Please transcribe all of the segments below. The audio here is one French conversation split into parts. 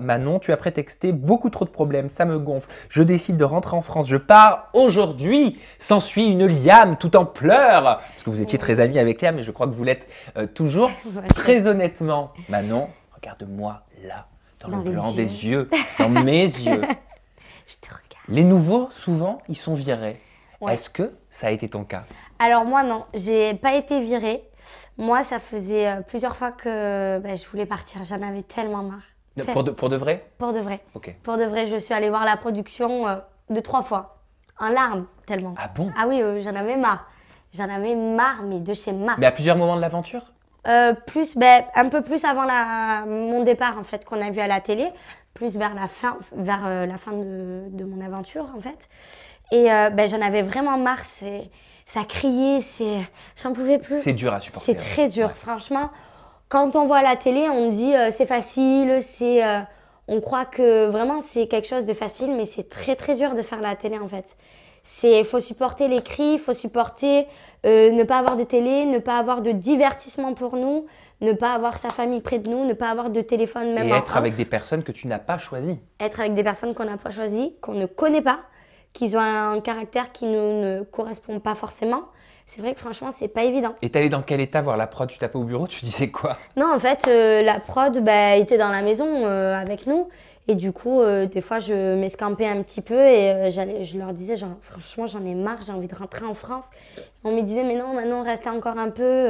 Manon, tu as prétexté beaucoup trop de problèmes, ça me gonfle. Je décide de rentrer en France, je pars aujourd'hui. S'ensuit une Liam tout en pleurs. Parce que vous étiez très amis avec Liam, mais je crois que vous l'êtes euh, toujours. Très honnêtement, Manon, regarde-moi là, dans, le blanc des yeux, dans mes yeux. Je te regarde. Les nouveaux, souvent, ils sont virés. Est-ce que ça a été ton cas Alors moi non, j'ai pas été virée. Moi, ça faisait euh, plusieurs fois que bah, je voulais partir. J'en avais tellement marre. Pour de, vrai Pour de vrai. Ok. Pour de vrai, je suis allée voir la production euh, de trois fois. En larmes, tellement. Ah bon Ah oui, euh, j'en avais marre. J'en avais marre, mais de chez marre. Mais à plusieurs moments de l'aventure euh, plus, ben, un peu plus avant la, mon départ en fait qu'on a vu à la télé, plus vers la fin, vers la fin de, mon aventure en fait. Et ben, j'en avais vraiment marre. ça criait, c'est, j'en pouvais plus. C'est dur à supporter. C'est très dur, franchement quand on voit la télé, on dit euh, c'est facile, c'est euh, on croit que vraiment c'est quelque chose de facile, mais c'est très très dur de faire la télé en fait. C'est faut supporter les cris, faut supporter euh, ne pas avoir de télé, ne pas avoir de divertissement pour nous, ne pas avoir sa famille près de nous, ne pas avoir de téléphone même. Et être avec des personnes que tu n'as pas choisies. Être avec des personnes qu'on n'a pas choisies, qu'on ne connaît pas, qu'ils ont un caractère qui nous ne correspond pas forcément c'est vrai que franchement, c'est pas évident. Et allé dans quel état voir la prod Tu tapais au bureau Tu disais quoi Non, en fait, euh, la prod bah, était dans la maison euh, avec nous. Et du coup, euh, des fois, je m'escampais un petit peu et j'allais, je leur disais, franchement, j'en ai marre, j'ai envie de rentrer en France. On me disait, mais non, maintenant, reste encore un peu.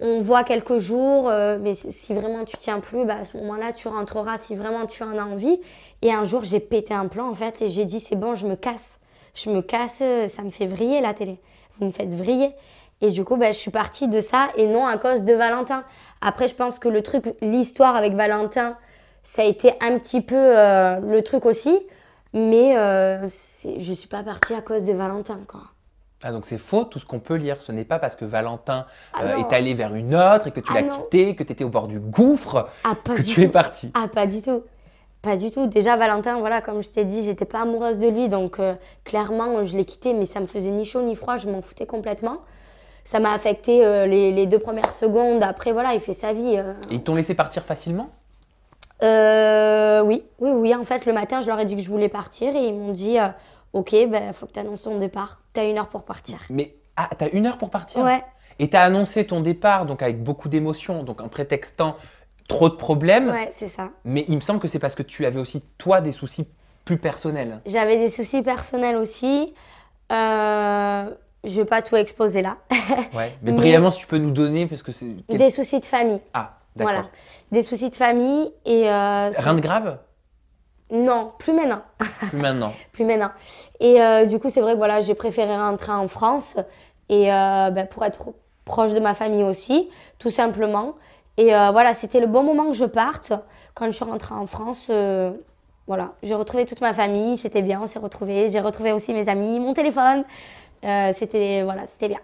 On voit quelques jours, mais si vraiment tu tiens plus, bah, à ce moment-là, tu rentreras si vraiment tu en as envie. Et un jour, j'ai pété un plan, en fait, et j'ai dit, c'est bon, je me casse je me casse, ça me fait vriller la télé. Vous me faites vriller. Et du coup, ben, je suis partie de ça et non à cause de Valentin. Après, je pense que le truc, l'histoire avec Valentin, ça a été un petit peu euh, le truc aussi. Mais euh, je ne suis pas partie à cause de Valentin, quoi. Ah, donc c'est faux tout ce qu'on peut lire. Ce n'est pas parce que Valentin ah euh, est allé vers une autre et que tu ah l'as quitté, que tu étais au bord du gouffre, ah, que tu es partie. Ah, pas du tout. Pas du tout. Déjà, Valentin, voilà, comme je t'ai dit, j'étais pas amoureuse de lui, donc euh, clairement, je l'ai quitté, mais ça me faisait ni chaud ni froid, je m'en foutais complètement. Ça m'a affecté euh, les, deux premières secondes. Après, voilà, il fait sa vie. Et euh. ils t'ont laissé partir facilement oui, oui, oui. En fait, le matin, je leur ai dit que je voulais partir et ils m'ont dit Ok, ben, faut que tu annonces ton départ. Tu as une heure pour partir. Mais ah, t'as une heure pour partir Ouais. Et as annoncé ton départ, donc avec beaucoup d'émotion, donc en prétextant trop de problèmes. Ouais, c'est ça. Mais il me semble que c'est parce que tu avais aussi, toi, des soucis plus personnels. J'avais des soucis personnels aussi. Euh, je vais pas tout exposer là. mais, brièvement, si tu peux nous donner, parce que c'est. Des soucis de famille. Ah, d'accord. Voilà. Des soucis de famille et. Euh, Rien de grave non, plus maintenant. plus maintenant. plus maintenant. Et euh, du coup, c'est vrai que voilà, j'ai préféré rentrer en France et euh, ben, pour être proche de ma famille aussi, tout simplement. Et euh, voilà, c'était le bon moment que je parte. Quand je suis rentrée en France, euh, voilà, j'ai retrouvé toute ma famille, c'était bien, on s'est retrouvés. J'ai retrouvé aussi mes amis, mon téléphone. Euh, c'était voilà, c'était bien.